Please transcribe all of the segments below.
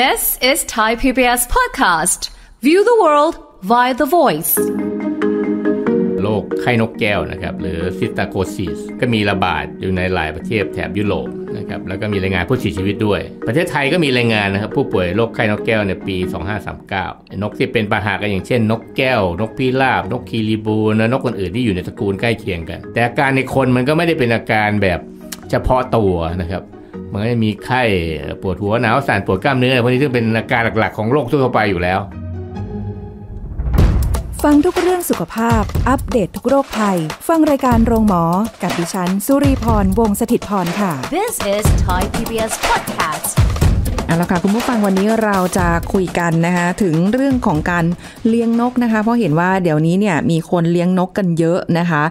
This is Thai PBS podcast. View the world via the voice. โรคไข้นกแก้วนะครับ หรือซิตาโคซิสก็มีระบาดอยู่ในหลายประเทศแถบยุโรปนะครับ แล้วก็มีรายงานผู้เสียชีวิตด้วย ประเทศไทยก็มีรายงานนะครับ ผู้ป่วยโรคไข้นกแก้วในปี 2539 นกที่เป็นปะหากันอย่างเช่นนกแก้ว นกพิราบ นกคีรีบูและนกอื่น ๆ ที่อยู่ในตระกูลใกล้เคียงกัน แต่อาการในคนมันก็ไม่ได้เป็นอาการแบบเฉพาะตัวนะครับมันก็จะมีไข้ปวดหัวหนาวสั่นปวดกล้ามเนื้อพวกนี้ซึ่งเป็นอาการหลักๆของโรคทั่วไปอยู่แล้ว ฟังทุกเรื่องสุขภาพอัปเดตททุกโรคภัยฟังรายการโรงหมอกับดิฉันสุรีพรวงศิตพรค่ะ This is Thai PBS Podcast เอาละค่ะคุณผู้ฟังวันนี้เราจะคุยกันนะคะถึงเรื่องของการเลี้ยงนกนะคะ เพราะเห็นว่าเดี๋ยวนี้เนี่ยมีคนเลี้ยงนกกันเยอะนะคะ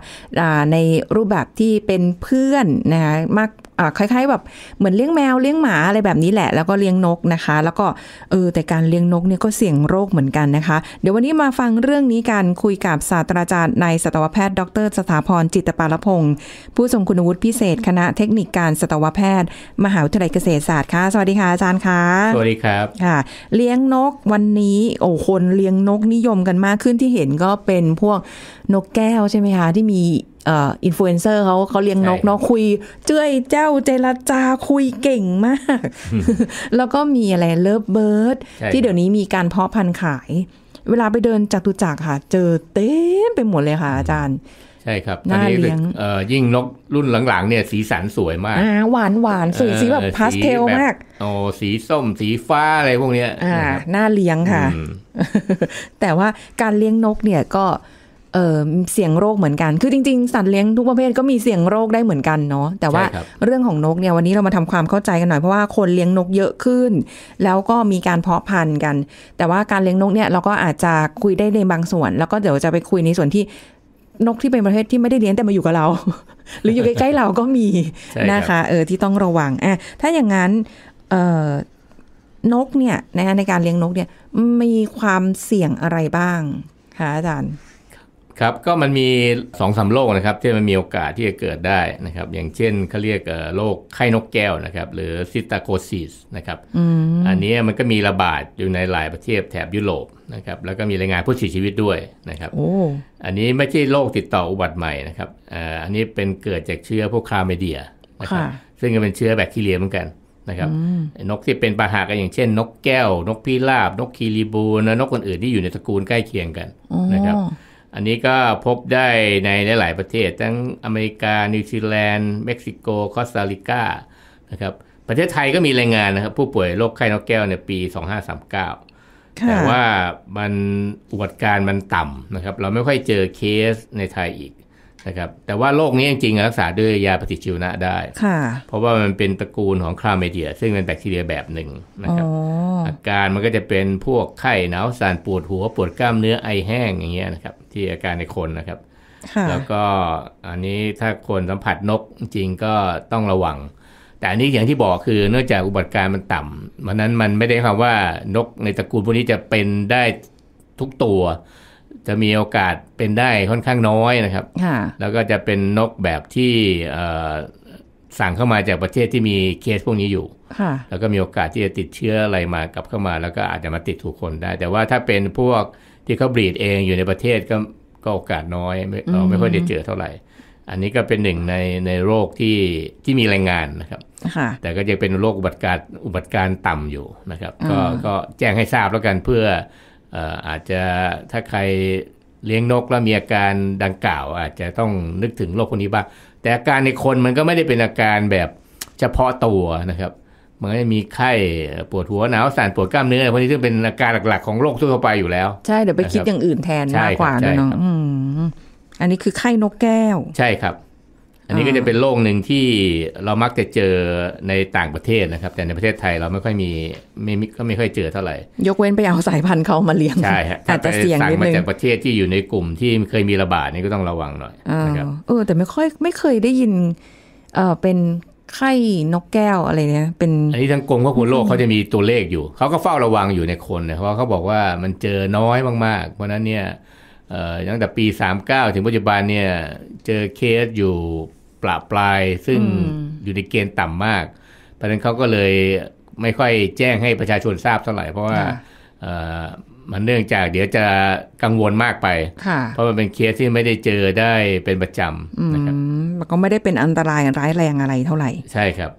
ในรูปแบบที่เป็นเพื่อนนะคะมากคล้ายๆแบบเหมือนเลี้ยงแมวเลี้ยงหมาอะไรแบบนี้แหละ แล้วก็เลี้ยงนกนะคะแล้วก็เออแต่การเลี้ยงนกเนี่ยก็เสี่ยงโรคเหมือนกันนะคะ เดี๋ยววันนี้มาฟังเรื่องนี้กันคุยกับศาสตราจารย์นายสัตวแพทย์ ดร สถาพรจิตปาลพงศ์ผู้ทรงคุณวุฒิพิเศษคณะเทคนิคการสัตวแพทย์ มหาวิทยาลัยเกษตรศาสตร์ค่ะสวัสดีค่ะอาจารย์คะสวัสดีครับค่ะ เลี้ยงนกวันนี้โอ้คนเลี้ยงนกนิยมกันมากขึ้นที่เห็นก็เป็นพวกนกแก้วใช่ไหมคะ ที่มีอินฟลูเอนเซอร์เขาเขาเลี้ยงนกเนาะคุยเจ้ยเจ้าเจรจาคุยเก่งมาก แล้วก็มีอะไรเลิฟเบิร์ดที่เดี๋ยวนี้มีการเพาะพันธุ์ขาย เวลาไปเดินจัตุจักค่ะเจอเต็มไปหมดเลยค่ะอาจารย์ใช่ครับน่าเลี้ยงยิ่งนกรุ่นหลังๆเนี่ยสีสันสวยมากหวานหวานสวยสีแบบพาสเทลมากโอ้สีส้ม สีฟ้าอะไรพวกเนี้ยอ่าน่าเลี้ยงค่ะ แต่ว่าการเลี้ยงนกเนี่ยก็เเสี่ยงโรคเหมือนกัน คือจริง ๆ สัตว์เลี้ยงทุกประเภทก็มีเสี่ยงโรคได้เหมือนกันเนาะ แต่ว่าเรื่องของนกเนี่ยวันนี้เรามาทำความเข้าใจกันหน่อย เพราะว่าคนเลี้ยงนกเยอะขึ้น แล้วก็มีการเพาะพันธุ์กัน แต่ว่าการเลี้ยงนกเนี่ยเราก็อาจจะคุยได้ในบางส่วน แล้วก็เดี๋ยวจะไปคุยในส่วนที่นกที่เป็นประเภทที่ไม่ได้เลี้ยงแต่มาอยู่กับเรา หรืออยู่ใกล้ ๆ เราก็มี นะคะเออที่ต้องระวังอ่ะถ้าอย่างนั้นเอ่อนกเนี่ยนะในการเลี้ยงนกเนี่ยมีความเสี่ยงอะไรบ้างคะอาจารย์ครับก็มันมี2อสาโรคนะครับ ที่มันมีโอกาสที่จะเกิดได้นะครับ อย่างเช่นเขาเรียกโรคไข้นกแก้วนะครับ หรือซิตาโคซิสนะครับอันนี้มันก็มีระบาดอยู่ในหลายประเทศแถบยุโรปนะครับแล้วก็มีรายงานผู้เสียชีวิตด้วยนะครับอันนี้ไม่ใช่โรคติดต่ออุบัติใหม่นะครับอันนี้เป็นเกิดจากเชื้อพวกคลาเมเดียนะครับซึ่งก็เป็นเชื้อแบคทีเรียเหมือนกันนะครับนกที่เป็นปาหากันอย่างเช่น นกแก้ว นกพิราบ นกคีรีบูนนกอื่นๆที่อยู่ในตระกูลใกล้เคียงกันนะครับอันนี้ก็พบได้ในหลายประเทศ ทั้งอเมริกา นิวซีแลนด์เม็กซิโก คอสตาริกานะครับ ประเทศไทยก็มีรายงานนะครับ ผู้ป่วยโรคไข้นกแก้วเนี่ยปี 2539 แต่ว่ามันอุบัติการมันต่ำนะครับ เราไม่ค่อยเจอเคสในไทยอีกนะครับแต่ว่าโรคนี้จริงๆรักษาด้วยยาปฏิชีวนะได้ค่ะ เพราะว่ามันเป็นตระกูลของคลาเมเดีย ซึ่งเป็นแบคทีเรียแบบหนึ่งนะครับอาการมันก็จะเป็นพวกไข้หนาวสั่นปวดหัวปวดกล้ามเนื้อไอแห้งอย่างเงี้ยนะครับที่อาการในคนนะครับ แล้วก็อันนี้ถ้าคนสัมผัสนกจริงก็ต้องระวัง แต่อันนี้อย่างที่บอกคือเนื่องจากอุบัติการมันต่ำเพราะนั้นมันไม่ได้ความว่านกในตระกูลพวกนี้จะเป็นได้ทุกตัวจะมีโอกาสเป็นได้ค่อนข้างน้อยนะครับ แล้วก็จะเป็นนกแบบที่สั่งเข้ามาจากประเทศที่มีเคสพวกนี้อยู่ แล้วก็มีโอกาสที่จะติดเชื้ออะไรมากลับเข้ามา แล้วก็อาจจะมาติดถูกคนได้ แต่ว่าถ้าเป็นพวกที่เขาบีดเองอยู่ในประเทศ ก็ก็โอกาสน้อยเราไม่ค่อยได้เจอเท่าไหร่ อันนี้ก็เป็นหนึ่งในในโรคที่ที่มีแรงงานนะครับ แต่ก็จะเป็นโรคอุบัติการอุบัติการต่ำอยู่นะครับ ก็ก็แจ้งให้ทราบแล้วกันเพื่ออาจจะถ้าใครเลี้ยงนกแล้วมีอาการดังกล่าว อาจจะต้องนึกถึงโรคพวกนี้บ้าง แต่อาการในคนมันก็ไม่ได้เป็นอาการแบบเฉพาะตัวนะครับ มันก็จะมีไข้ปวดหัวหนาวสั่นปวดกล้ามเนื้อพวกนี้ซึ่งเป็นอาการหลัก ๆของโรคทั่วไปอยู่แล้วใช่เดี๋ยวไปคิดอย่างอื่นแทนมากกว่าเนาะอันนี้คือไข้นกแก้ว ใช่ครับอันนี้ก็จะเป็นโรคหนึ่งที่เรามักจะเจอในต่างประเทศนะครับ แต่ในประเทศไทยเราไม่ค่อยมีไม่ก็ไม่ค่อยเจอเท่าไหร่ยกเว้นไปเอาสายพันธุ์เขามาเลี้ยงใช่ฮะอาจจะเสี่ยงนิดนึงมาจากประเทศที่อยู่ในกลุ่มที่เคยมีระบาดนี่ก็ต้องระวังหน่อยเออ แต่ไม่ค่อยไม่เคยได้ยินเออเป็นไข้นกแก้วอะไรเนี่ยเป็นอันนี้ทางกรมควบคุมโรคเขาจะมีตัวเลขอยู่ เขาก็เฝ้าระวังอยู่ในคนเนี่ยเพราะเขาบอกว่ามันเจอน้อยมากๆเพราะนั้นเนี่ยตั้งแต่ปี39ถึงปัจจุบันเนี่ย เจอเคสอยู่ปลาปลายซึ่งอยู่ในเกณฑ์ต่ำมาก เพราะนั้นเขาก็เลยไม่ค่อยแจ้งให้ประชาชนทราบเท่าไหร่เพราะว่ามันเนื่องจาก เดี๋ยวจะกังวลมากไปเพราะมันเป็นเคสที่ไม่ได้เจอได้เป็นประจำนะครับมันก็ไม่ได้เป็นอันตรายร้ายแรงอะไรเท่าไหร่ ใช่ครับ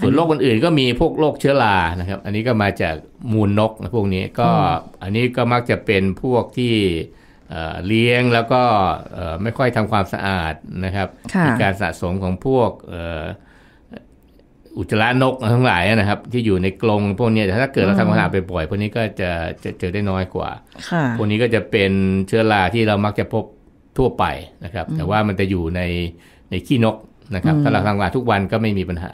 ส่วนโรคอื่นๆก็มีพวกโรคเชื้อรานะครับ อันนี้ก็มาจากมูลนกนะพวกนี้ก็อันนี้ก็มักจะเป็นพวกที่เลี้ยงแล้วก็ไม่ค่อยทำความสะอาดนะครับมีการสะสมของพวกอุจจาระนกทั้งหลายนะครับ ที่อยู่ในกรงพวกนี้ถ้าเกิดเราทำความสะอาดไปบ่อยพวกนี้ก็จะเจอได้น้อยกว่า พวกนี้ก็จะเป็นเชื้อรา ที่เรามักจะพบทั่วไปนะครับ แต่ว่ามันจะอยู่ในในขี้นกนะครับ ถ้าเราทำความสะอาดทุกวันก็ไม่มีปัญหา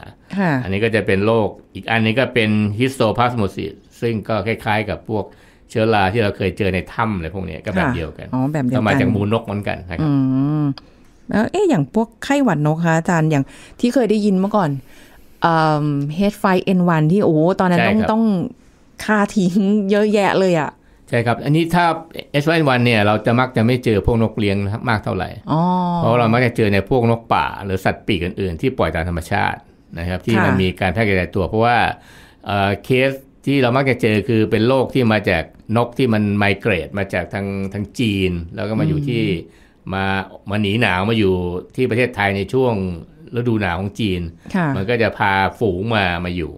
อันนี้ก็จะเป็นโรคอีกอันนี้ก็เป็นฮิสโตพาสโมซิสซึ่งก็คล้าย ๆ กับพวกเชื้อราที่เราเคยเจอในถ้ำอะไรพวกนี้ก็แบบเดียวกันอ๋อแบบเดียวกันมาจากมูนกเหมือนกันนะครับแล้วเอ๊ะอย่างพวกไข้หวัดนกคะอาจารย์อย่างที่เคยได้ยินเมื่อก่อนเฮดไฟเอ็นวันที่โอ้ตอนนั้นต้องต้องฆ่าทิ้งเยอะแยะเลยอะใช่ครับ อันนี้ถ้า H1N1 เนี่ยเราจะมักจะไม่เจอพวกนกเลี้ยงมากเท่าไหร่ เพราะเรา มักจะเจอในพวกนกป่าหรือสัตว์ปีกอื่นๆ ที่ปล่อยตามธรรมชาตินะครับ ที่มันมีการแพร่กระจายตัว เพราะว่าเคสที่เรามักจะเจอคือเป็นโรคที่มาจากนกที่มันไมเกรตมาจากทางทางจีน แล้วก็มาอยู่ที่มามาหนีหนาวมาอยู่ที่ประเทศไทยในช่วงฤดูหนาวของจีนมันก็จะพาฝูงมามาอยู่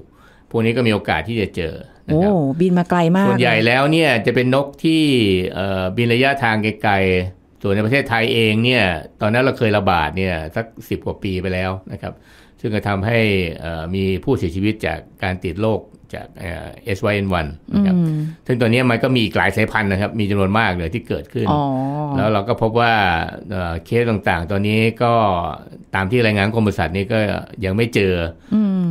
พวกนี้ก็มีโอกาสที่จะเจอนะโอ้บบินมาไกลมากส่วนใหญ่แล้วเนี่ยจะเป็นนกที่บินระยะทางไกลๆส่วนในประเทศไทยเองเนี่ย ตอนนั้นเราเคยระบาดเนี่ยสักสิบกว่าปีไปแล้วนะครับซึ่งจะทำให้มีผู้เสียชีวิตจากการติดโรคจาก H1N1 นะครับ ซึ่งตัวนี้มันก็มีหลายสายพันธุ์นะครับ มีจำนวนมากเลยที่เกิดขึ้น แล้วเราก็พบว่าเคสต่างๆ ตอนนี้ก็ตามที่รายงานกรมบริษัทนี้ก็ยังไม่เจอ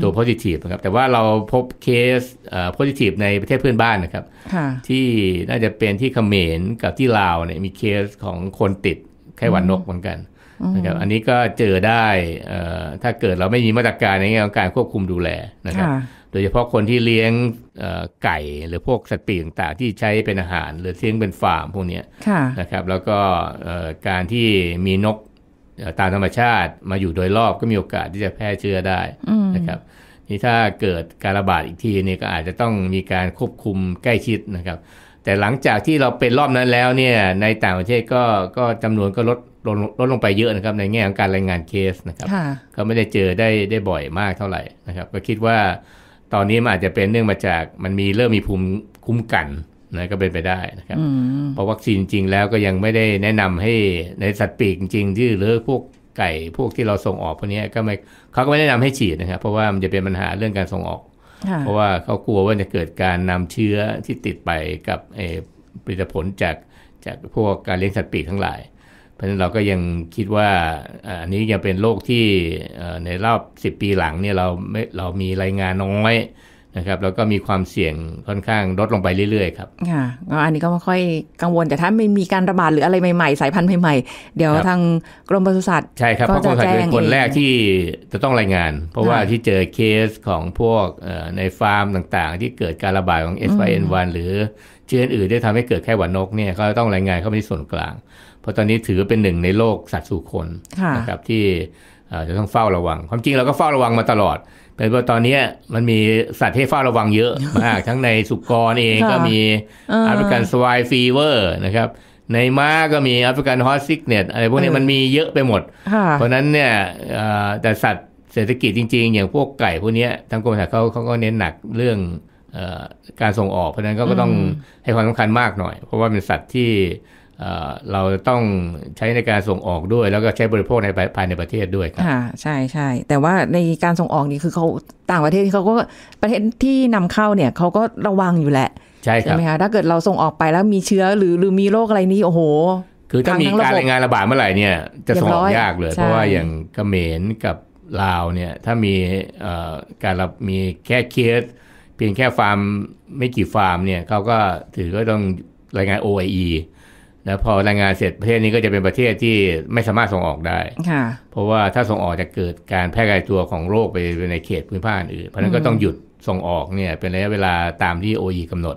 ตัว positive นะครับ แต่ว่าเราพบเคส positive ในประเทศเพื่อนบ้านนะครับ ที่น่าจะเป็นที่เขมรกับที่ลาวเนี่ยมีเคสของคนติดไข้หวัดนกเหมือนกันนะครับอันนี้ก็เจอได้ถ้าเกิดเราไม่มีมาตรการในแง่ของการควบคุมดูแลนะครับโดยเฉพาะคนที่เลี้ยงไก่หรือพวกสัตว์ปีกต่างๆที่ใช้เป็นอาหารหรือเลี้ยงเป็นฟาร์มพวกนี้นะครับแล้วก็การที่มีนกตามธรรมชาติ มาอยู่โดยรอบก็มีโอกาสที่จะแพร่เชื้อได้นะครับนี่ถ้าเกิดการระบาดอีกทีนี่ก็อาจจะต้องมีการควบคุมใกล้ชิดนะครับ แต่หลังจากที่เราเป็นรอบนั้นแล้วเนี่ยในต่างประเทศก็ก็จำนวนก็ลดลดลดลงไปเยอะนะครับในแง่ของการรายงานเคสนะครับก็ไม่ได้เจอได้ได้บ่อยมากเท่าไหร่นะครับ ก็คิดว่า ตอนนี้มันอาจจะเป็นเนื่องมาจากมันมีเริ่มมีภูมิคุ้มกันนะก็เป็นไปได้นะครับเพราะวัคซีนจริงแล้วก็ยังไม่ได้แนะนำให้ในสัตว์ปีกจริงที่เลือกพวกไก่ พวกที่เราส่งออกพวกนี้ก็ไม่เขาก็ไม่แนะนำให้ฉีดนะครับ เพราะว่ามันจะเป็นปัญหาเรื่องการส่งออก เพราะว่าเขากลัวว่าจะเกิดการนำเชื้อที่ติดไปกับผลิตผลจากจากพวกการเลี้ยงสัตว์ปีกทั้งหลายราะฉะนั้นเราก็ยังคิดว่าอันนี้ยังเป็นโรคที่ในรอบ 10ปีหลังเนี่ยเราไม่เรามีรายงานน้อยนะครับ แล้วก็มีความเสี่ยงค่อนข้างลดลงไปเรื่อยๆครับค่ะก็อันนี้ก็ไม่ค่อยกังวลแต่ถ้าไม่มีการระบาดหรืออะไรใหม่ๆ สายพันธุ์ใหม่ๆเดี๋ยวทางกรมปศุสัตว์ใช่ครับเพราะกรมปศุสัตว์เป็นคนแรกที่จะต้องรายงาน เพราะว่าที่เจอเคสของพวกในฟาร์มต่างๆ ที่เกิดการระบาดของ S5N1 หรือเชื้ออื่นที่ทำให้เกิดไข้หวัดนกเนี่ยก็ต้องรายงานเข้าไปที่ส่วนกลางเพราะตอนนี้ถือเป็นหนึ่งในโรคสัตว์สู่คนนะครับที่จะต้องเฝ้าระวัง ความจริงเราก็เฝ้าระวังมาตลอดแต่ว่าตอนนี้มันมีสัตว์ให้เฝ้าระวังเยอะมาก ทั้งในสุกรเองก็มีแอฟริกันสวายฟีเวอร์นะครับ ในม้าก็มีแอฟริกันฮอสซิกเน็ตอะไรพวกนี้มันมีเยอะไปหมด เพราะนั้นเนี่ยแต่สัตว์เศรษฐกิจจริงๆ อย่างพวกไก่พวกนี้ทางกรมสัตว์เขาเขาก็เน้นหนักเรื่องการส่งออก เพราะนั้นก็ต้องให้ความสำคัญมากหน่อย เพราะว่าเป็นสัตว์ที่เราต้องใช้ในการส่งออกด้วยแล้วก็ใช้บริโภคในภายในประเทศด้วยค่ะใช่ใช่แต่ว่าในการส่งออกนี่คือเขาต่างประเทศเขาก็ประเทศที่นำเข้าเนี่ยเขาก็ระวังอยู่แหละใช่ไหมคะถ้าเกิดเราส่งออกไปแล้วมีเชื้อหรือหรือมีโรคอะไรนี้โอ้โห คือถ้ามีการรายงานระบาดเมื่อไหร่เนี่ยจะส่งออกยากเลย เพราะว่าอย่างเขมรกับลาวเนี่ยถ้ามีการมีแค่เคสเพียงแค่ฟาร์มไม่กี่ฟาร์มเนี่ยเขาก็ถือก็ต้องรายงาน OIE นะพอแรงงานเสร็จประเทศนี้ก็จะเป็นประเทศที่ไม่สามารถส่งออกได้ เพราะว่าถ้าส่งออกจะเกิดการแพร่กระจายตัวของโรคไปในเขตพื้น่านอื่นเพราะนั้นก็ต้องหยุดส่งออกเนี่ยเป็นระยะเวลาตามที่ OE กำหนด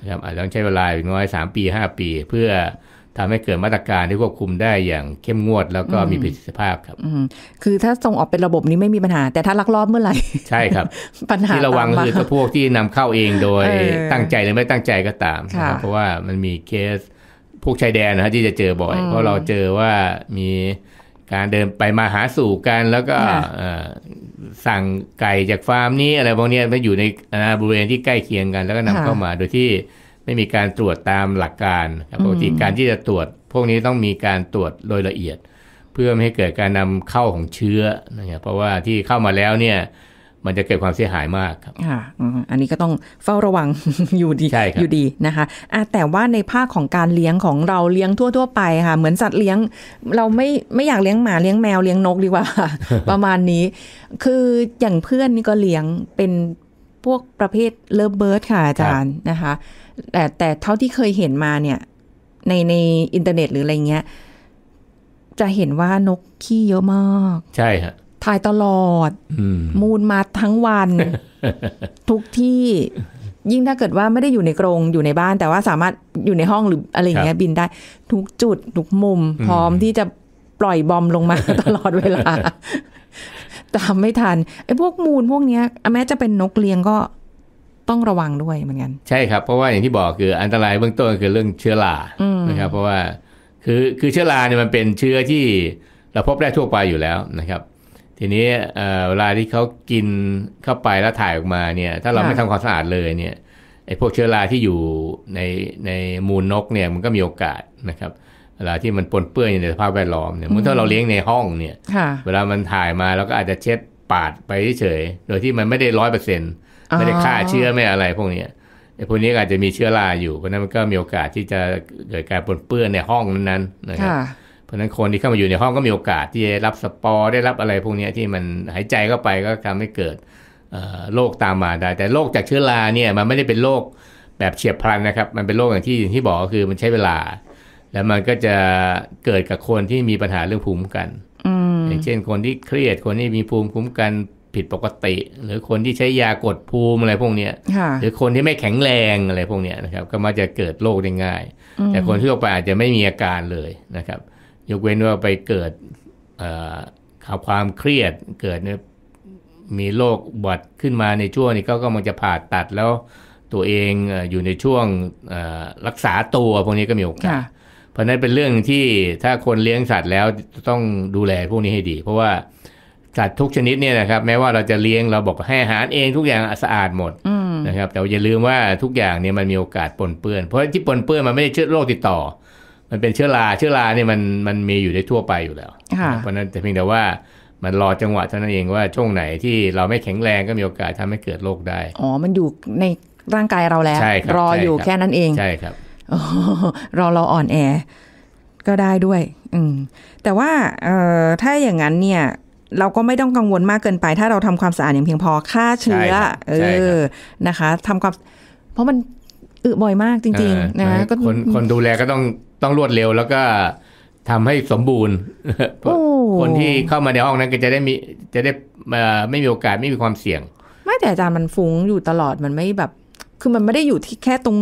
นะครับอาจจะต้องใช้เวลาอย่างน้อย 3 ปี 5 ปี เพื่อทำให้เกิดมาตรการที่ควบคุมได้อย่างเข้มงวดแล้วก็มีประสิทธิภาพครับคือถ้าส่งออกเป็นระบบนี้ไม่มีปัญหา แต่ถ้าลักลอบเมื่อไหร่ใช่ครับ ปัญหาที่ระวังคือพวกที่นำเข้าเองโดยตั้งใจหรือไม่ตั้งใจก็ตามเพราะว่ามันมีเคสพวกชายแดนนะที่จะเจอบ่อย เพราะเราเจอว่ามีการเดินไปมาหาสู่กันแล้วก็สั่งไก่จากฟาร์มนี้อะไรพวกนี้ไปอยู่ในบริเวณที่ใกล้เคียงกัน แล้วก็นำเข้ามาโดยที่ไม่มีการตรวจตามหลักการปกติการที่จะตรวจ พวกนี้ต้องมีการตรวจโดยละเอียด เพื่อไม่ให้เกิดการนำเข้าของเชื้อนะครับเพราะว่าที่เข้ามาแล้วเนี่ยมันจะเกิดความเสียหายมากครับค่ะอันนี้ก็ต้องเฝ้าระวังอยู่ดีอยู่ดีนะคะะแต่ว่าในภาคของการเลี้ยงของเราเลี้ยงทั่วๆ ไป ค่ะ เหมือนสัตว์เลี้ยง เราไม่ไม่อยากเลี้ยงหมาเลี้ยงแมวเลี้ยงนกดีกว่า ประมาณนี้ คืออย่างเพื่อนนี่ก็เลี้ยงเป็นพวกประเภทเลิฟเบิร์ดค่ะอาจารย์นะคะ แต่แต่เท่าที่เคยเห็นมาเนี่ย ในในอินเทอร์เน็ตหรืออะไรเงี้ย จะเห็นว่านกขี้เยอะมาก ใช่ฮะถ่ายตลอดมูลมาทั้งวัน ทุกที่ ยิ่งถ้าเกิดว่าไม่ได้อยู่ในกรงอยู่ในบ้าน แต่ว่าสามารถอยู่ในห้องหรืออะไรอย่างเงี้ย บินได้ ทุกจุด ทุกมุม พร้อมที่จะปล่อยบอมลงมาตลอดเวลาตามไม่ทันไอ้พวกมูลพวกเนี้ยแม้จะเป็นนกเลี้ยงก็ต้องระวังด้วยเหมือนกันใช่ครับ เพราะว่าอย่างที่บอกคืออันตรายเบื้องต้นคือเรื่องเชื้อรานะครับเพราะว่าคือคือเชื้อราเนี่ยมันเป็นเชื้อที่เราพบได้ทั่วไปอยู่แล้วนะครับทีนี้เวลาที่เขากินเข้าไปแล้วถ่ายออกมาเนี่ย ถ้าเราไม่ทำความสะอาดเลยเนี่ยไอ้พวกเชื้อราที่อยู่ในในมูลนกเนี่ยมันก็มีโอกาสนะครับ เวลาที่มันปนเปื้อนอยู่ในสภาพแวดล้อมเนี่ยมันถ้าเราเลี้ยงในห้องเนี่ยเวลามันถ่ายมาเราก็อาจจะเช็ดปาดไปเฉยโดยที่มันไม่ได้ร้อยเปอร์เซ็นต์ไม่ได้ฆ่าเชื้อไม่อะไรพวกนี้ไอ้พวกนี้อาจจะมีเชื้อราอยู่เพราะนั้นมันก็มีโอกาสที่จะเกิดการปนเปื้อนในห้องนั้นๆนะครับเพราะนั้นคนที่เข้ามาอยู่ในห้องก็มีโอกาสที่จะรับสปอร์ได้รับอะไรพวกนี้ที่มันหายใจเข้าไปก็ทำให้เกิดโรคตามมาได้ แต่โรคจากเชื้อราเนี่ยมันไม่ได้เป็นโรคแบบเฉียบพลันนะครับ มันเป็นโรคอย่างที่ที่บอกก็คือมันใช้เวลา แล้วมันก็จะเกิดกับคนที่มีปัญหาเรื่องภูมิคุ้มกันอย่างเช่น คนที่เครียดคนที่มีภูมิคุ้มกันผิดปกติ หรือคนที่ใช้ยากดภูมิอะไรพวกเนี้ยหรือคนที่ไม่แข็งแรงอะไรพวกเนี้ยนะครับ ก็มักจะเกิดโรคได้ง่าย แต่คนทั่วไปอาจจะไม่มีอาการเลยนะครับยกเว้นว่าไปเกิดข่าวความเครียดเกิดมีโรคบัดขึ้นมาในช่วงนี้ก็กำลังจะผ่าตัดแล้ว ตัวเองอยู่ในช่วงรักษาตัวพวกนี้ก็มีโอกาสเพราะนั้นเป็นเรื่องที่ถ้าคนเลี้ยงสัตว์แล้วต้องดูแลพวกนี้ให้ดี เพราะว่าสัตว์ทุกชนิดเนี่ยนะครับ แม้ว่าเราจะเลี้ยงเราบอกให้อาหารเองทุกอย่างสะอาดหมดนะครับแต่อย่าลืมว่าทุกอย่างเนี่ยมันมีโอกาสปนเปื้อน เพราะที่ปนเปื้อนมันไม่ได้เชื้อโรคติดต่อมันเป็นเชื้อราเชื้อราเนี่ยมันมันมีอยู่ได้ทั่วไปอยู่แล้วเพราะนั้นแต่เพียงแต่ว่ามันรอจังหวะเท่านั้นเองว่า ช่วงไหนที่เราไม่แข็งแรงก็มีโอกาสทำให้เกิดโรคได้อ๋อ มันอยู่ในร่างกายเราแล้ว รออยู่แค่นั้นเองใช่ครับรอเราอ่อนแอ ก็ได้ด้วย อืม แต่ว่าเอ่อถ้าอย่างนั้นเนี่ย เราก็ไม่ต้องกังวลมากเกินไป ถ้าเราทำความสะอาดอย่างเพียงพอฆ่าเชื้อเออนะคะทำความ เพราะมันอึบ่อยมากจริง ๆ นะคะคนคนดูแลก็ต้องต้องรวดเร็วแล้วก็ทำให้สมบูรณ์ คนที่เข้ามาในห้องนั้นก็จะได้มีจะได้ไม่มีโอกาสไม่มีความเสี่ยงไม่แต่อาจารย์มันฟุ้งอยู่ตลอดมันไม่แบบ คือมันไม่ได้อยู่ที่แค่ตรง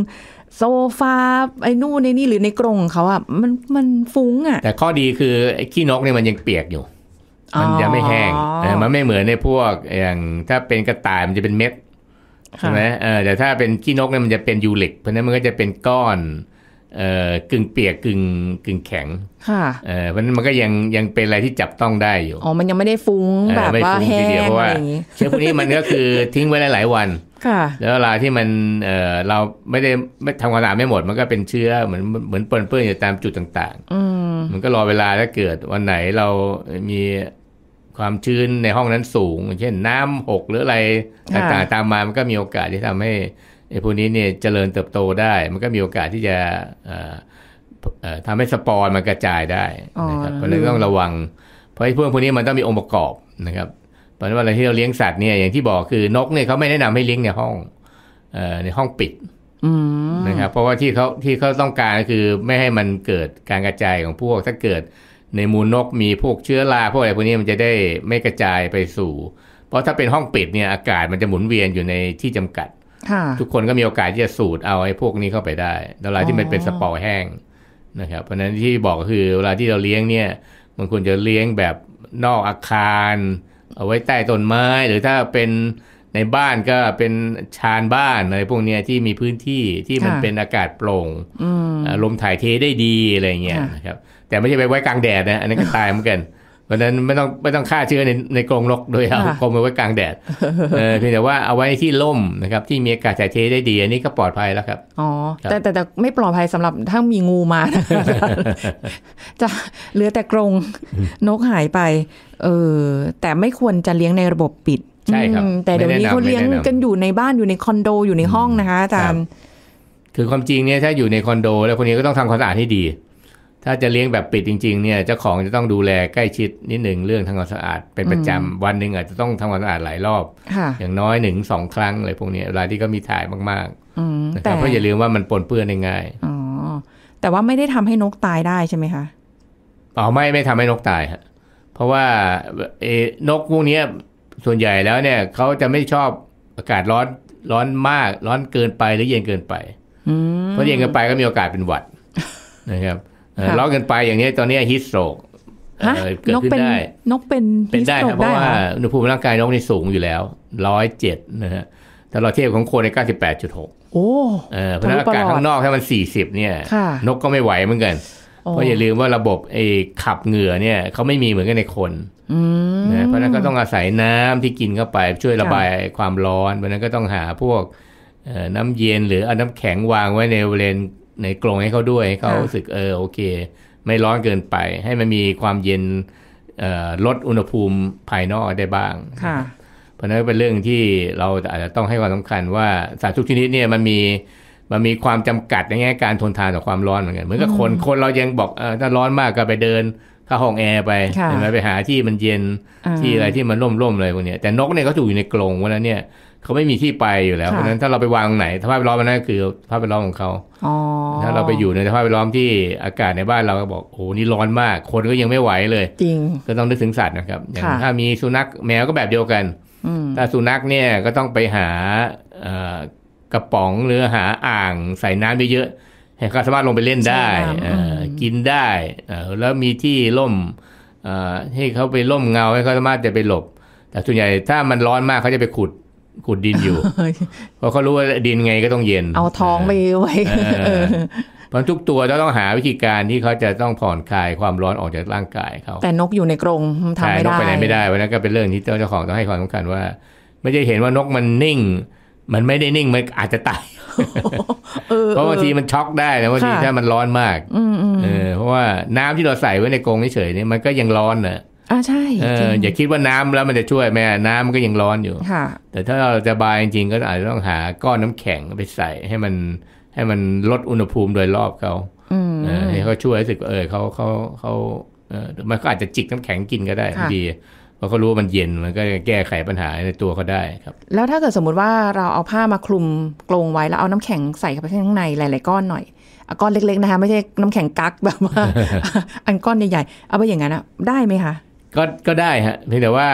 โซฟาไอ้นู่นในนี่หรือในกรงเขาอ่ะ มันมันฟุ้งอ่ะแต่ข้อดีคือไอ้ขี้นกเนี่ยมันยังเปียกอยู่มันยังไม่แห้งมันไม่เหมือนในพวก อย่างถ้าเป็นกระต่ายมันจะเป็นเม็ดใช่ไหมเออแต่ถ้าเป็นขี้นกเนี่ยมันจะเป็นยูริกเพราะนั้นมันก็จะเป็นก้อนกึ่งเปียกกึ่งกึ่งแข็งค่ะ เออนันมันก็ยังยังเป็นอะไรที่จับต้องได้อยู่ อ๋อ มันยังไม่ได้ฟุ้งแบบว่าแห้งเพราะว่าเชื้อพวกนี้มันก็คือทิ้งไว้หลายวัน ค่ะ แล้วเวลาที่มันเออเราไม่ได้ไม่ทำความสะอาดไม่หมด มันก็เป็นเชื้อเหมือนเหมือนปนเปื้อนอยู่ตามจุดต่าง ๆอมันก็รอเวลาถ้าเกิด วันไหนเรามีความชื้นในห้องนั้นสูงเช่นน้ำหกหรืออะไรต่างๆตามมา มันก็มีโอกาสที่ทำให้ไอ้พวกนี้เนี่ยเจริญเติบโตได้มันก็มีโอกาสที่จะทำให้สปอร์มันกระจายได้ นะครับเพราะนั้นต้องระวัง เพราะไอ้พวกพวกนี้มันต้องมีองค์ประกอบนะครับเพราะนี้เวลาที่เราเลี้ยงสัตว์เนี่ยอย่างที่บอกคือนกเนี่ยเขาไม่แนะนำให้เลี้ยงในห้องในห้องปิดนะครับ เพราะว่าที่เขาที่เขาต้องการก็คือไม่ให้มันเกิดการกระจายของพวกถ้าเกิดในมูลนกมีพวกเชื้อราพวกอะไรพวกนี้มันจะได้ไม่กระจายไปสู่ เพราะถ้าเป็นห้องปิดเนี่ยอากาศมันจะหมุนเวียนอยู่ในที่จำกัดทุกคนก็มีโอกาสที่จะสูดเอาไอ้พวกนี้เข้าไปได้เวลาที่มันเป็นสปอร์แห้งนะครับ เพราะฉะนั้นที่บอกคือ เวลาที่เราเลี้ยงเนี่ย มันควรจะเลี้ยงแบบนอกอาคาร เอาไว้ใต้ต้นไม้ หรือถ้าเป็นในบ้านก็เป็นชานบ้านอะไรพวกนี้ที่มีพื้นที่ที่มันเป็นอากาศโปร่งลมถ่ายเทได้ดีอะไรเงี้ยนะครับ แต่ไม่ใช่ไปไว้กลางแดดนะ อันนั้นก็ตายเหมือนกันพราะนั้นไม่ต้องไม่ต้องฆ่าเชื้อในในกรงนกโดยเอากรงไว้กลางแดดเพียงแต่ว่าเอาไว้ที่ร่มนะครับ ที่มีอากาศถ่ายเทได้ดีอันนี้ก็ปลอดภัยแล้วครับอ๋อแต่แต่ไม่ปลอดภัยสำหรับถ้ามีงูมานะจะเหลือแต่กรงนกหายไป เออ แต่ไม่ควรจะเลี้ยงในระบบปิดใช่ครับแต่เดี๋ยวนี้เขาเลี้ยงกันอยู่ในบ้านอยู่ในคอนโดอยู่ในห้องนะคะอาจารย์คือความจริงเนี่ยถ้าอยู่ในคอนโดแล้วคนนี้ก็ต้องทำความสะอาดให้ดีถ้าจะเลี้ยงแบบปิดจริงๆ เนี่ยเจ้าของจะต้องดูแลใกล้ชิดนิดหนึ่งเรื่องทำความสะอาด เป็นประจำวันหนึ่งอาจจะต้องทำความสะอาดหลายรอบอย่างน้อยหนึ่งสองครั้งอะไรพวกนี้เวลาที่ก็มีถ่ายมากๆนะครับเพราะอย่าลืมว่ามันปนเปื้อนง่ายอ๋อแต่ว่าไม่ได้ทำให้นกตายได้ใช่ไหมคะอ๋อไม่ไม่ทำให้นกตายฮะเพราะว่าเอ นกพวกนี้ส่วนใหญ่แล้วเนี่ยเขาจะไม่ชอบอากาศร้อนร้อนมาก ร้อนเกินไปหรือเย็นเกินไปเพราะเย็นเกินไปก็มีโอกาสเป็นหวัด นะครับล้อกันไปอย่างนี้ตอนนี้ฮิสโตรกเกิดขึ้นได้ นกเป็นเป็นได้นะเพราะว่าอุณหภูมิร่างกายนกนี่สูงอยู่แล้วร้อยเจ็ดนะฮะแต่เราเทียบของคนในเก้าสิบแปดจุดหกโอ้เพราะอากาศข้างนอกห้มันสี่สิบเนี่ยนกก็ไม่ไหวเหมือนกัน เพราะอย่าลืมว่าระบบไอ้ขับเหงื่อเนี่ยเขาไม่มีเหมือนกันในคนนะเพราะนั้นก็ต้องอาศัยน้ำที่กินเข้าไป ช่วยระบายความร้อน เพราะนั้นก็ต้องหาพวกน้ำเย็น หรือเอาน้ำแข็งวางไว้ในบริเวณในกรงให้เขาด้วยเขาสึกเออโอเค ไม่ร้อนเกินไปให้มันมีความเย็นลดอุณหภูมิภายนอกได้บ้างเพราะนั้นเป็นเรื่องที่เราอาจจะต้องให้ความสำคัญว่าสัตว์ทุกชนิดเนี่ยมันมีมันมีความจำกัดในแง่การทนทานต่อความร้อนเหมือนกันเหมือนกับคนคนเรายังบอกเออถ้าร้อนมากก็ไปเดินเข้าห้องแอร์ไปใช่ไหมไปหาที่มันเย็นที่อะไรที่มันร่มๆเลยพวกนี้แต่นกเนี่ยเขาอยู่ในกรงวันนั้นเนี่ยเขาไม่มีที่ไปอยู่แล้ว เพราะฉะนั้นถ้าเราไปวางไหนสภาพแวดล้อมมันนั่นคือสภาพแวดล้อมของเขาถ้าเราไปอยู่ในสภาพแวดล้อมที่อากาศในบ้านเราก็บอกโอ้นี่ร้อนมาก คนก็ยังไม่ไหวเลย จริงก็ต้องนึกถึงสัตว์นะครับ อย่างถ้ามีสุนัขแมวก็แบบเดียวกันถ้าสุนัขเนี่ยก็ต้องไปหากระป๋องหรือหาอ่างใส่น้ำเยอะๆให้เขาสามารถลงไปเล่นได้กินได้ แล้วมีที่ร่มให้เขาไปร่มเงาให้เขาสามารถจะไปหลบ แต่ส่วนใหญ่ถ้ามันร้อนมากเขาจะไปขุดขุดดินอยู่เพราะเขารู้ว่าดินไงก็ต้องเย็น เอาท้องไปไว้เพราะทุกตัวจะต้องหาวิธีการที่เขาจะต้องผ่อนคลายความร้อนออกจากร่างกายเขาแต่นกอยู่ในกรงทำไม่ได้นกไปไหนไม่ได้วันนั้นก็เป็นเรื่องที่เจ้าของต้องให้ความสำคัญว่าไม่ใช่เห็นว่านกมันนิ่ง มันไม่ได้นิ่งมันอาจจะตายเพราะบางทีมันช็อกได้นะบางทีถ้ามันร้อนมากเพราะว่าน้ำที่เราใส่ไว้ในกรงเฉยๆนี่มันก็ยังร้อนเนอะอ่าใช่อย่าคิดว่าน้ำแล้วมันจะช่วยแม่น้ำมันก็ยังร้อนอยู่ค่ะ แต่ถ้าเราจะบายจริงก็อาจจะต้องหาก้อนน้ำแข็งไปใส่ให้มันให้มันลดอุณหภูมิโดยรอบเขาอให้เขาช่วยรู้สึกเออเขาเขาเขาเออมันก็อาจจะจิกน้ำแข็งกินก็ได้ดีเพราะเขารู้ว่ามันเย็นมันก็แก้ไขปัญหาในตัวเขาได้ครับ แล้วถ้าเกิดสมมุติว่าเราเอาผ้ามาคลุมกลงไว้แล้วเอาน้ำแข็งใส่เข้าไปข้างในหลายๆก้อนหน่อยก้อนเล็กๆนะคะ ไม่ใช่น้ำแข็งกักแบบว่าอันก้อนใหญ่ๆเอาไปอย่างนั้นอะได้ไหมคะก็ก็ได้ฮะเพียงแต่ว่า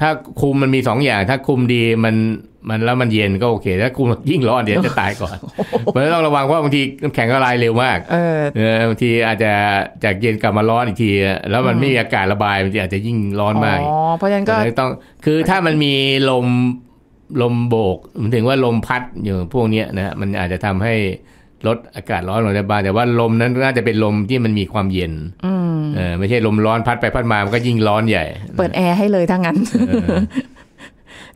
ถ้าคุมมันมีสองอย่างถ้าคุมดีมันมันแล้วมันเย็นก็โอเคถ้าคุมยิ่งร้อนเดี๋ยวจะตายก่อนมันต้องระวังเพราะบางทีน้ำแข็งก็ลายเร็วมาก เออบางทีอาจจะจากเย็นกลับมาร้อนอีกที แล้วมันไม่มีอากาศระบายมันอาจจะยิ่งร้อนมากอ๋อเพราะฉะนั้นก็ต้องคือถ้ามันมีลมลมโบกมถึงว่าลมพัดอยู่พวกนี้นะมันอาจจะทำให้ลดอากาศร้อนลงได้บ้างแต่ว่าลมนั้นน่าจะเป็นลมที่มันมีความเย็นเออไม่ใช่ลมร้อนพัดไปพัดมามันก็ยิ่งร้อนใหญ่ เปิดแอร์ให้เลยถ้างั้น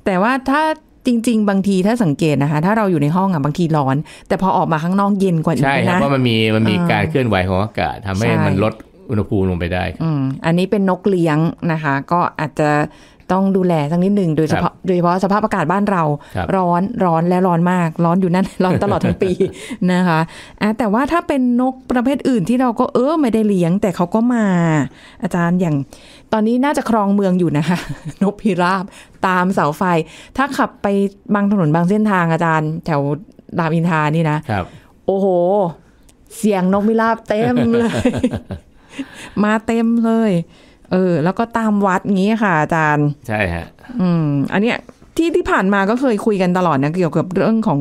แต่ว่าถ้าจริง ๆ บางทีถ้าสังเกตนะคะ ถ้าเราอยู่ในห้องอ่ะบางทีร้อน แต่พอออกมาข้างนอกเย็นกว่าใช่ครับเพราะมันมีมันมีการเคลื่อนไหวของอากาศทำให้มันลดอุณหภูมิลงไปได้ อืมอันนี้เป็นนกเลี้ยงนะคะ ก็อาจจะต้องดูแลสักนิดหนึ่งโดย เฉพาะโดยเฉพาะสภาพอากาศบ้านเรา ร้อนร้อนและร้อนมาก ร้อนอยู่นั่นร้อนตลอดทั้งปีนะคะแต่ว่าถ้าเป็นนกประเภทอื่น ที่เราก็เออไม่ได้เลี้ยง แต่เขาก็มา อาจารย์อย่าง ตอนนี้น่าจะครองเมืองอยู่นะคะนกพิราบตามเสาไฟ ถ้าขับไปบางถนนบางเส้นทางอาจารย์ แถวรามอินทานี่นะโอ้โห เสียงนกพิราบเต็มเลยมาเต็มเลยเออแล้วก็ตามวัดงี้ค่ะอาจารย์ใช่ฮะอืมอันเนี้ยที่ที่ผ่านมาก็เคยคุยกันตลอดนะเกี่ยวกับเรื่องของ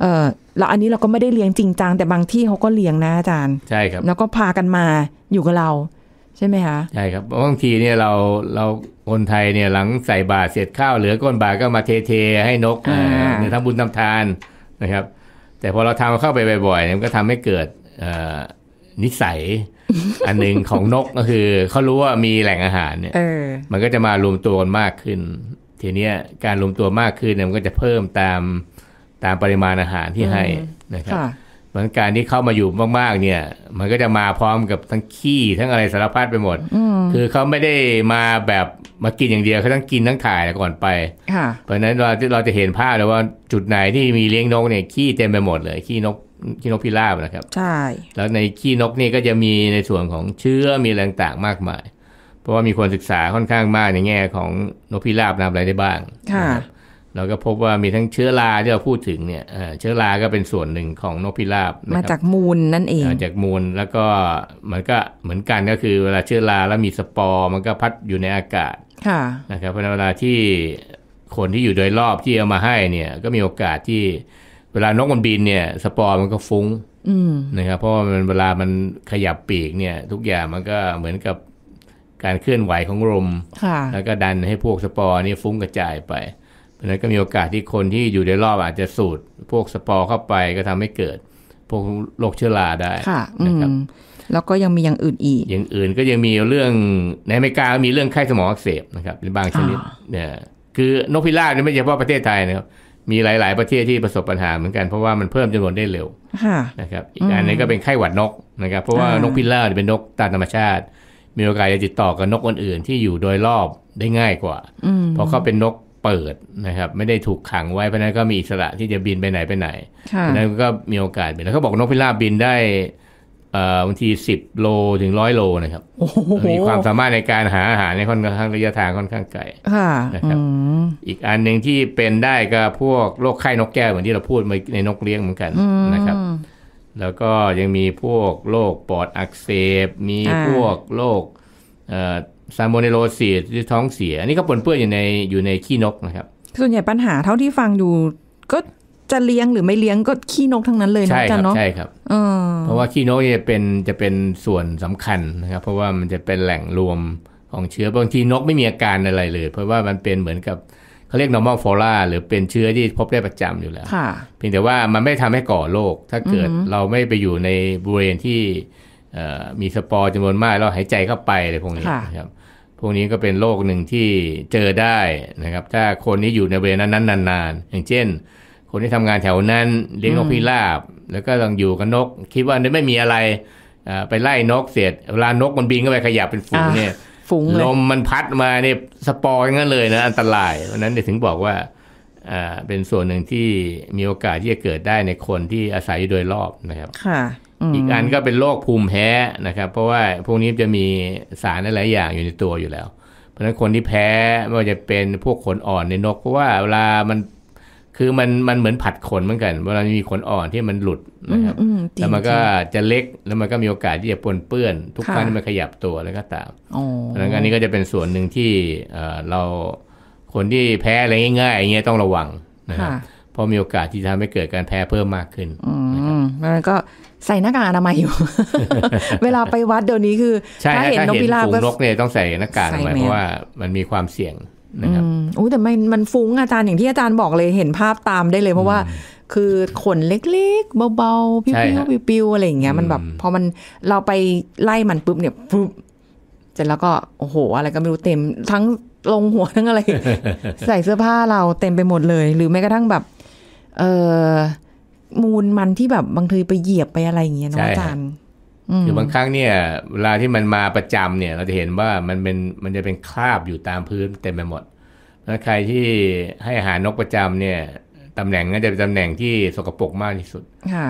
เออแล้วอันนี้เราก็ไม่ได้เลี้ยงจริงจังแต่บางที่เขาก็เลี้ยงนะอาจารย์ ใช่ครับ แล้วก็พากันมาอยู่กับเราใช่ไหมคะใช่ครับบางทีเนี่ยเราเราคนไทยเนี่ยหลังใส่บาตรเสร็จข้าวเหลือก้อนบาตรก็มาเทเทให้นกเนี่ยทำบุญทำทานนะครับ แต่พอเราทำเข้าไปบ่อยๆเนี่ยมันก็ทำให้เกิดนิสัยอันหนึ่งของนกก็คือ เขารู้ว่ามีแหล่งอาหารเนี่ยมันก็จะมารวมตัวกันมากขึ้นทีเนี้ยการรวมตัวมากขึ้นเนี่ยมันก็จะเพิ่มตามตามปริมาณอาหารที่ให้นะครับเหมือนการที่เข้ามาอยู่มากๆเนี่ยมันก็จะมาพร้อมกับทั้งขี้ทั้งอะไรสารพัดไปหมดคือเขาไม่ได้มาแบบมากินอย่างเดียวเขาต้องกินทั้งถ่ายก่อนไป เพราะฉะนั้นเราเราจะเห็นภาพเลยว่าจุดไหนที่มีเลี้ยงนกเนี่ยขี้เต็มไปหมดเลยขี้นกขี้นกพิราบนะครับ ใช่ แล้วในขี้นกนี่ก็จะมีในส่วนของเชื้อมีแรงต่างมากมาย เพราะว่ามีคนศึกษาค่อนข้างมากในแง่ของนกพิราบนำอะไรได้บ้างค่ะเราก็พบว่ามีทั้งเชื้อราที่เราพูดถึงเนี่ยเชื้อราก็เป็นส่วนหนึ่งของนกพิราบมาจากมูลนั่นเอง มาจากมูลแล้วก็มันก็เหมือนกันก็คือเวลาเชื้อราแล้วมีสปอร์มันก็พัดอยู่ในอากาศ ค่ะ นะครับเพราะเวลาที่คนที่อยู่โดยรอบที่เอามาให้เนี่ยก็มีโอกาสที่เวลานกมันบินเนี่ย สปอร์มันก็ฟุ้งนะครับเพราะว่ามันเวลามันขยับปีกเนี่ย ทุกอย่างมันก็เหมือนกับ การเคลื่อนไหวของลมแล้วก็ดันให้พวกสปอร์นี่ฟุ้งกระจายไปเพราะนั้นก็มีโอกาสที่คนที่อยู่ในรอบอาจจะสูดพวกสปอร์เข้าไปก็ทำให้เกิด พวกโรคเชื้อราได้นะครับแล้วก็ยังมีอย่างอื่นอีก อย่างอื่นก็ยังมีเรื่องในอเมริกามีเรื่องไข้สมองอักเสบนะครับเป็นบางชนิดเนี่ย คือนกพิราบนี่ไม่เฉพาะประเทศไทยนะครับมีหลายๆ ประเทศที่ประสบปัญหาเหมือนกัน เพราะว่ามันเพิ่มจำนวนได้เร็วนะครับอีกอันนี้ก็เป็นไข้หวัดนกนะครับเพราะว่านกพิราบเป็นนกตามธรรมชาติ มีโอกาสจะติดต่อกับนกอื่นๆ ที่อยู่โดยรอบได้ง่ายกว่าเพราะเขาเป็นนกเปิดนะครับ ไม่ได้ถูกขังไว้ เพราะนั้นก็มีอิสระที่จะบินไปไหนไปไหนเพราะนั้นก็มีโอกาสบินแล้วเขาบอกนกพิราบบินได้บางทีสิบโล ถึงร้อยโลนะครับมีความสามารถในการหาอาหารในค่อนข้างระยะทางค่อนข้างไกลนะครับอีกอันหนึ่งที่เป็นได้ก็พวกโรคไข้นกแก้วเหมือนที่เราพูดในนกเลี้ยงเหมือนกันนะครับ แล้วก็ยังมีพวกโรคปอดอักเสบ มีพวกโรคซาโมเนโลซี่ท้องเสีย อันนี้ก็ปนเปื้อนอยู่ในอยู่ในขี้นกนะครับ ส่วนใหญ่ปัญหาเท่าที่ฟังอยู่ก็จะเลี้ยงหรือไม่เลี้ยงก็ขี้นกทั้งนั้นเลยนะจ๊ะเนาะใช่ครับเพราะว่าขี้นกจะเป็นจะเป็นส่วนสำคัญนะครับเพราะว่ามันจะเป็นแหล่งรวมของเชื้อบางทีนกไม่มีอาการอะไรเลย เพราะว่ามันเป็นเหมือนกับเขาเรียก normal flora หรือเป็นเชื้อที่พบได้ประจำอยู่แล้วเพียงแต่ว่ามันไม่ทำให้ก่อโรคถ้าเกิดเราไม่ไปอยู่ในบริเวณที่มีสปอร์จำนวนมากแล้วหายใจเข้าไปอะไรพวกนี้นะครับพวกนี้ก็เป็นโรคหนึ่งที่เจอได้นะครับ ถ้าคนนี้อยู่ในบริเวณนั้นนานๆอย่างเช่นคนที่ทำงานแถวนั้นเลี้ยงนกพิราบ แล้วก็ลองอยู่กับนกคิดว่าไม่มีอะไรไปไล่นกเสียเวลานกมันบินเข้าไปขยับเป็นฝูงเนี่ยฝูงลมมันพัดมาเนี่ยสปอยงั้นเลยนะ อันตรายเพราะนั้นถึงบอกว่า เป็นส่วนหนึ่งที่มีโอกาสที่จะเกิดได้ในคนที่อาศัยโดยรอบนะครับค่ะอีกอันก็เป็นโรคภูมิแพ้นะครับ เพราะว่าพวกนี้จะมีสารหลายอย่างอยู่ในตัวอยู่แล้ว เพราะฉะนั้นคนที่แพ้ไม่ว่าจะเป็นพวกขนอ่อนในนกเพราะว่าเวลามันคือมันมันเหมือนผัดขนเหมือนกันเวลามีขนอ่อนที่มันหลุดนะครับแล้วมันก็จะเล็กแล้วมันก็มีโอกาสที่จะปนเปื้อน ทุกครั้งที่มันขยับตัวแล้วก็ตามดังนั้นนี้ก็จะเป็นส่วนหนึ่งที่เราคนที่แพ้อะไรง่ายๆอย่างเงี้ยต้องระวังนะครับเพราะมีโอกาสที่จะทำให้เกิดการแพ้เพิ่มมากขึ้นมันก็ใส่หน้ากากอนามัยอยู่ เวลาไปวัดเดี๋ยวนี้คือถ้าเห็นนกพิราบก็นกเนี่ยต้องใส่หน้ากากอนามัยเพราะว่ามันมีความเสี่ยงนะครับโอ้ แต่ มันมันฟุ้งอาจารย์อย่างที่อาจารย์บอกเลยเห็นภาพตามได้เลยเพราะว่า คือขนเล็กๆ เบาๆพิ้วๆปิ้วๆ อะไรอย่างเงี้ยมันแบบพอมันเราไปไล่มันปุ๊บเนี่ยปุ๊บเสร็จแล้วก็โอ้โหอะไรก็ไม่รู้เต็มทั้งลงหัวทั้งอะไร ใส่เสื้อผ้าเราเต็มไปหมดเลย หรือแม้กระทั่งแบบเออมูลมันที่แบบบางทีไปเหยียบไปอะไรอย่างเงี้ยน้องอาจารย์คือบางครั้งเนี่ยเวลาที่มันมาประจำเนี่ย เราจะเห็นว่ามันเป็นมันจะเป็นคราบอยู่ตามพื้นเต็มไปหมดล้วใครที่ให้อาหารนกประจำเนี่ยตำแหน่งน่าจะเป็นตำแหน่งที่สกปรกมากที่สุด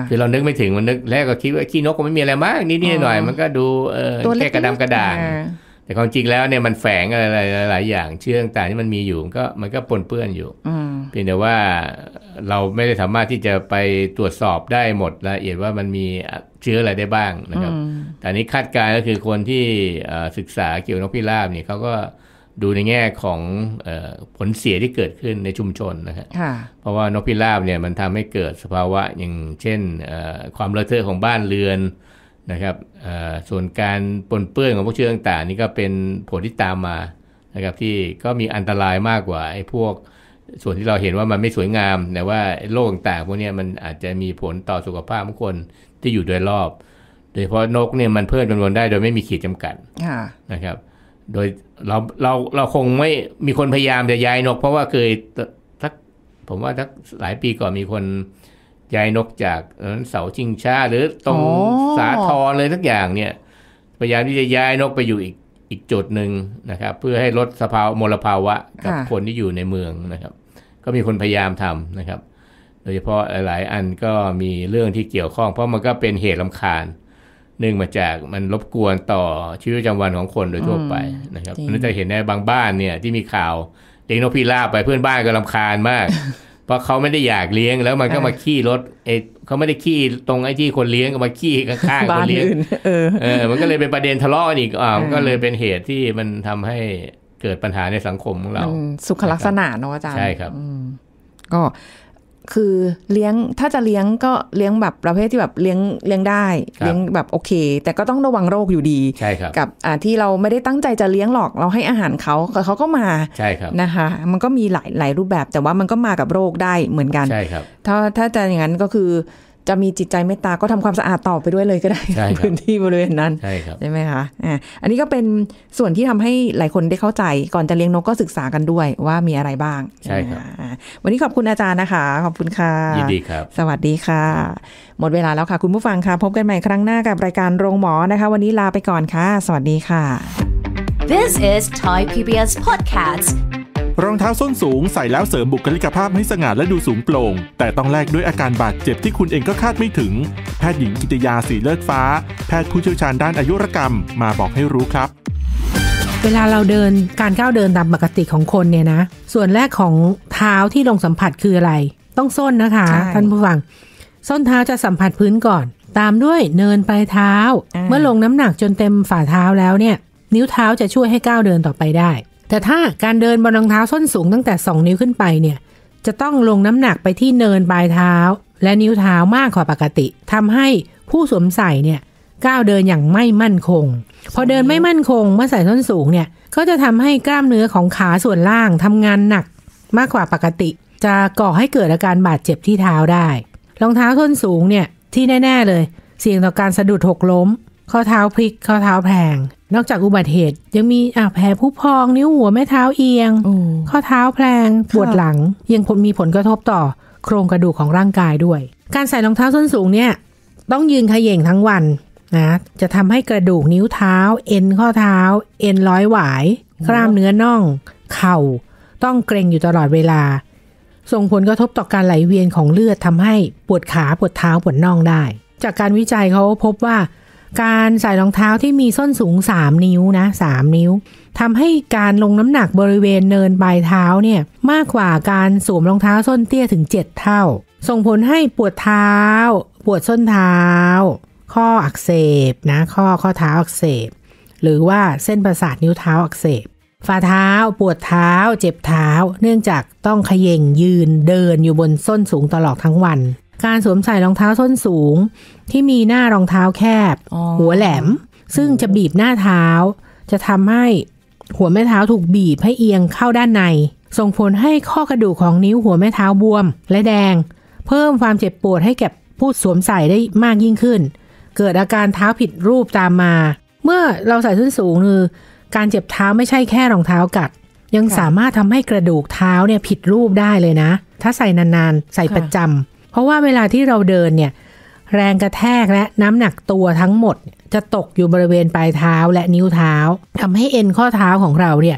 คือเรานึกไม่ถึงมันนึกแรกก็คิดว่าขี้นกก็ไม่มีอะไรมากนิดๆหน่อยมันก็ดูเออแค่กระดำกระด่างแต่ความจริงแล้วเนี่ยมันแฝงอะไรหลายอย่างเชื่อต่างที่มันมีอยู่ก็มันก็ปนเปื้อนอยู่เพียงแต่ว่าเราไม่ได้สามารถที่จะไปตรวจสอบได้หมด ละเอียดว่ามันมีเชื้ออะไรได้บ้างนะครับ แต่นี้คาดการณ์ก็คือคนที่ศึกษาเกี่ยวกับนกพิราบเนี่ยเขาก็ดูในแง่ของอผลเสียที่เกิดขึ้นในชุมชนนะครับ เพราะว่านกพิราบเนี่ยมันทำให้เกิดสภาวะอย่างเช่นความระเทอะของบ้านเรือนนะครับ ส่วนการปนเปื้อนของพวกเชื้อต่างๆนี่ก็เป็นผลที่ตามมานะครับที่ก็มีอันตรายมากกว่าไอ้พวกส่วนที่เราเห็นว่ามันไม่สวยงาม แต่ว่าโรคต่างๆพวกนี้มันอาจจะมีผลต่อสุขภาพของคนที่อยู่โดยรอบ โดยเฉพาะนกเนี่ยมันเพิ่มจำนวนได้ โดยไม่มีขีดจำกัดนะครับโดยเราเราเราคงไม่มีคนพยายามจะย้ายนกเพราะว่าเคยทักผมว่าทักหลายปีก่อนมีคนย้ายนกจากเสาชิงช้าหรือตรงสาทรเลยทักอย่างเนี่ย พยายามที่จะย้ายนกไปอยู่อีกอีกจุดหนึ่งนะครับ เพื่อให้ลดสภาวะมลภาวะกับคนที่อยู่ในเมืองนะครับ ก็มีคนพยายามทำนะครับ โดยเฉพาะหลายอันก็มีเรื่องที่เกี่ยวข้องเพราะมันก็เป็นเหตุลำคาญเนื่องมาจากมันรบกวนต่อชีวิตประจำวันของคนโดยทั่วไปนะครับนั่นจะเห็นได้บางบ้านเนี่ยที่มีข่าวเด็้งนกพิราบไปเพื่อนบ้านก็ลำคาญมาก เพราะเขาไม่ได้อยากเลี้ยงแล้วมันก็มาขี้รถเอเขาไม่ได้ขี้ตรงไอ้ที่คนเลี้ยงก็มาขี้ข้างๆคนเลี้ยงเออเออ มันก็เลยเป็นประเด็นทะเลาะอีกอ่าก็เลยเป็นเหตุที่มันทำให้เกิดปัญหาในสังคมของเราสุขลักษณะเนาะอาจารย์ใช่ครับก็คือเลี้ยงถ้าจะเลี้ยงก็เลี้ยงแบบประเภทที่แบบเลี้ยงเลี้ยงได้เลี้ยงแบบโอเค แต่ก็ต้องระวังโรคอยู่ดีกับที่เราไม่ได้ตั้งใจจะเลี้ยงหรอกเราให้อาหารเขาเขาก็มาใช่ครับนะคะ มันก็มีหลายหลายรูปแบบแต่ว่ามันก็มากับโรคได้เหมือนกันใช่ครับถ้าถ้าจะอย่างนั้นก็คือจะมีจิตใจเมตตาก็ทำความสะอาดต่อไปด้วยเลยก็ได้พื้นที่บริเวณนั้นใช่ไหมคะอ่าอันนี้ก็เป็นส่วนที่ทำให้หลายคนได้เข้าใจ ก่อนจะเลี้ยงนกก็ศึกษากันด้วยว่ามีอะไรบ้างใช่ครับวันนี้ขอบคุณอาจารย์นะคะ ขอบคุณค่ะยินดีครับสวัสดีค่ะ หมดเวลาแล้วค่ะคุณผู้ฟังค่ะพบกันใหม่ครั้งหน้ากับรายการโรงหมอนะคะ วันนี้ลาไปก่อนค่ะสวัสดีค่ะ This is Thai PBS Podcast รองเท้าส้นสูงใส่แล้วเสริมบุคลิกภาพให้สง่า และดูสูงโปร่ง แต่ต้องแลกด้วยอาการบาดเจ็บที่คุณเองก็คาดไม่ถึง แพทย์หญิงกิตยาสีเลิศฟ้า แพทย์ผู้เชี่ยวชาญด้านอายุรกรรมมาบอกให้รู้ครับ เวลาเราเดินการก้าวเดินตามปกติของคนเนี่ยนะ ส่วนแรกของเท้าที่ลงสัมผัสคืออะไร ต้องส้นนะคะท่านผู้ฟัง ส้นเท้าจะสัมผัสพื้นก่อน ตามด้วยเนินปลายเท้า เมื่อลงน้ำหนักจนเต็มฝ่าเท้าแล้วเนี่ย นิ้วเท้าจะช่วยให้ก้าวเดินต่อไปได้แต่ถ้าการเดินบนรองเท้าส้นสูงตั้งแต่ 2 นิ้วขึ้นไปเนี่ยจะต้องลงน้ำหนักไปที่เนินปลายเท้า และนิ้วเท้ามากกว่าปกติทำให้ผู้สวมใส่เนี่ยก้าวเดินอย่างไม่มั่นคง พอเดินไม่มั่นคง เมื่อใส่ส้นสูง เนี่ยก็จะทำให้กล้ามเนื้อของขาส่วนล่างทำงานหนักมากกว่าปกติ จะก่อให้เกิดอาการบาดเจ็บที่เท้าได้รองเท้าส้นสูงเนี่ยที่แน่ ๆเลย เสี่ยงต่อการสะดุดหกล้มข้อเท้าพลิกข้อเท้าแพงนอกจากอุบัติเหตุยังมีอาแผลผู้พอง นิ้วหัวแม่เท้าเอียง ข้อเท้าแพลง ปวดหลัง ยังมีผลกระทบต่อ โครงกระดูกของร่างกายด้วย การใส่รองเท้าส้นสูงเนี่ย ต้องยืนขย่งทั้งวัน นะ จะทำให้กระดูกนิ้วเท้าเอ็นข้อเท้า เอ็นร้อยหวายกล้ามเนื้อน่อง เข่า ต้องเกร็งอยู่ตลอดเวลา ส่งผลกระทบต่อการไหลเวียนของเลือดทำให้ปวดขาปวดเท้าปวดน่องได้ จากการวิจัยเขาพบว่าการใส่รองเท้าที่มีส้นสูง 3 นิ้วนะ3นิ้วทำให้การลงน้ำหนักบริเวณเนินปลายเท้าเนี่ยมากกว่าการสวมรองเท้าส้นเตี้ยถึง 7 เท่า ส่งผลให้ปวดเท้า ปวดส้นเท้า ข้ออักเสบนะข้อข้อเท้าอักเสบ หรือว่าเส้นประสาทนิ้วเท้าอักเสบ ฝ่าเท้า ปวดเท้าเจ็บเท้า เนื่องจากต้องขย่งยืนเดินอยู่บนส้นสูงตลอดทั้งวันการสวมใส่รองเท้าส้นสูงที่มีหน้ารองเท้าแคบ หัวแหลมซึ่งจะบีบหน้าเท้า จะทำให้หัวแม่เท้าถูกบีบให้เอียงเข้าด้านใน ส่งผลให้ข้อกระดูกของนิ้วหัวแม่เท้าบวมและแดง เพิ่มความเจ็บปวดให้แก่ผู้สวมใส่ได้มากยิ่งขึ้น เกิดอาการเท้าผิดรูปตามมา เมื่อเราใส่ส้นสูงคือ การเจ็บเท้าไม่ใช่แค่รองเท้ากัด ยังสามารถทำให้กระดูกเท้าเนี่ยผิดรูปได้เลยนะ ถ้าใส่นานๆใส่ประจำเพราะว่าเวลาที่เราเดินเนี่ย แรงกระแทกและน้ำหนักตัวทั้งหมด จะตกอยู่บริเวณปลายเท้าและนิ้วเท้าทำให้เอ็นข้อเท้าของเราเนี่ย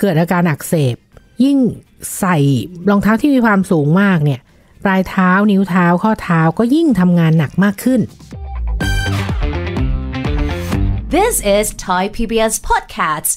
เกิดอาการอักเสบ ยิ่งใส่ รองเท้าที่มีความสูงมากเนี่ย ปลายเท้านิ้วเท้าข้อเท้าก็ยิ่งทำงานหนักมากขึ้น This is Thai PBS Podcast